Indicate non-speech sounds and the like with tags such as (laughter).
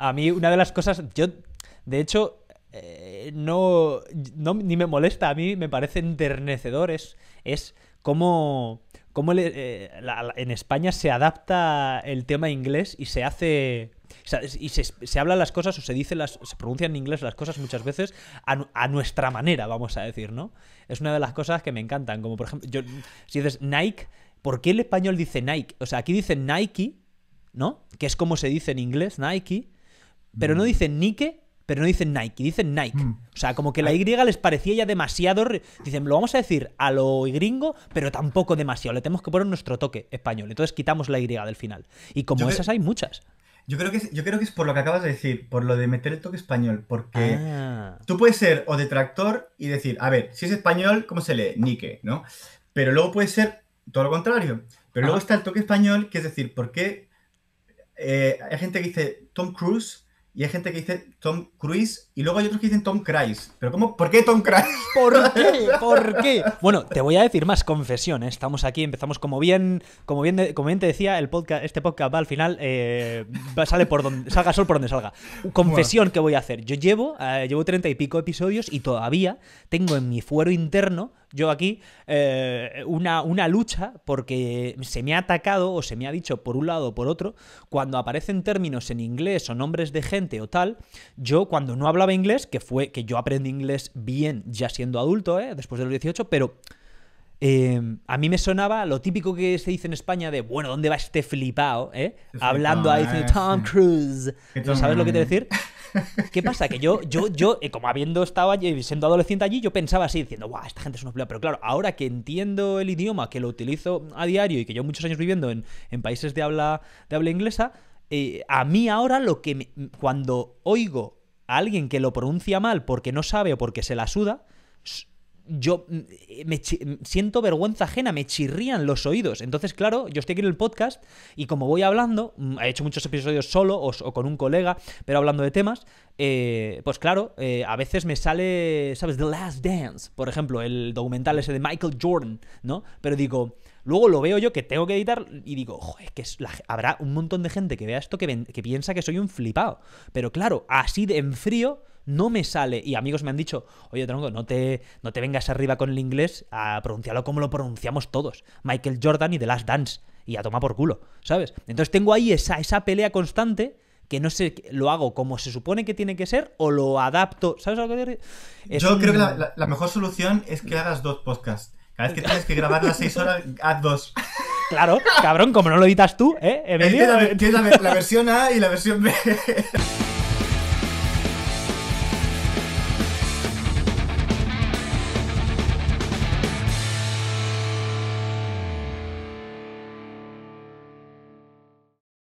A mí una de las cosas, yo, de hecho, eh, no, ni me molesta, a mí me parece enternecedor, es, cómo, eh, en España se adapta el tema inglés y se hace... Y se, se hablan las cosas o se dicen las, se pronuncian en inglés las cosas muchas veces a, a, nuestra manera, vamos a decir, ¿no? Es una de las cosas que me encantan. Como por ejemplo, yo, si dices Nike, ¿por qué el español dice Nike? O sea, aquí dicen Nike, ¿no? Que es como se dice en inglés, Nike pero no mm. dicen Nike, pero no dicen Nike, dicen Nike. Mm. O sea, como que la ah. Y les parecía ya demasiado. Dicen, lo vamos a decir a lo gringo, pero tampoco demasiado. Le tenemos que poner nuestro toque español. Entonces quitamos la Y del final. Y como esas hay muchas. Yo creo, que es, yo creo que es por lo que acabas de decir, por lo de meter el toque español. Porque ah. tú puedes ser o detractor y decir, a ver, si es español, ¿cómo se lee? Nike, ¿no? Pero luego puede ser todo lo contrario. Pero luego está el toque español, que es decir, ¿por qué eh, hay gente que dice Tom Cruise? Y hay gente que dice Tom Cruise y luego hay otros que dicen Tom Cruise. ¿Pero cómo? ¿Por qué Tom Cruise? (laughs) ¿Por qué? ¿Por qué? Bueno, te voy a decir más confesión. ¿eh? Estamos aquí, empezamos como bien, como bien, te decía, el podcast, este podcast va al final, eh, sale por donde, salga sol por donde salga. Confesión que voy a hacer. Yo llevo, eh, llevo treinta y pico episodios y todavía tengo en mi fuero interno yo aquí eh, una, una lucha porque se me ha atacado o se me ha dicho por un lado o por otro, cuando aparecen términos en inglés o nombres de gente o tal, yo cuando no hablaba inglés, que fue que yo aprendí inglés bien ya siendo adulto, eh, después de los 18, pero Em, a mí me sonaba lo típico que se dice en España de, bueno, ¿dónde va este flipado? Eh? Este Hablando ahí diciendo Tom Cruise. sabes lo que te decir? ¿Qué pasa? Que yo, yo, yo, eh, como habiendo estado siendo adolescente allí, yo pensaba así, diciendo, guau, esta gente es una flipado. Pero claro, ahora que entiendo el idioma, que lo utilizo a diario y que yo muchos años viviendo en, países de habla, de habla inglesa, eh, a mí ahora lo que cuando oigo a alguien que lo pronuncia mal porque no sabe o porque se la suda, yo mm, eh, me mm, siento vergüenza ajena, me chirrían los oídos. Entonces, claro, yo estoy aquí en el podcast y como voy hablando, mm, he hecho muchos episodios solo o, con un colega, pero hablando de temas, eh, pues claro, eh, a veces me sale, ¿sabes? The Last Dance, por ejemplo, el documental ese de Michael Jordan, ¿no? Pero digo, Luego lo veo yo que tengo que editar y digo, joder, que es habrá un montón de gente que vea esto que, piensa que soy un flipado. Pero claro, así de en frío, no me sale. Y amigos me han dicho, oye, Tronco, no te, no te vengas arriba con el inglés a pronunciarlo como lo pronunciamos todos. Michael Jordan y The Last Dance. Y a tomar por culo, ¿sabes? Entonces tengo ahí esa, esa pelea constante que no sé, lo hago como se supone que tiene que ser o lo adapto. ¿Sabes lo que Yo creo que la, mejor solución es que hagas dos podcasts. Cada vez que tienes que grabar las seis horas, haz dos. (laughs) Claro, cabrón, como no lo editas tú, ¿eh? Tienes este la versión A y la versión B. (laughs)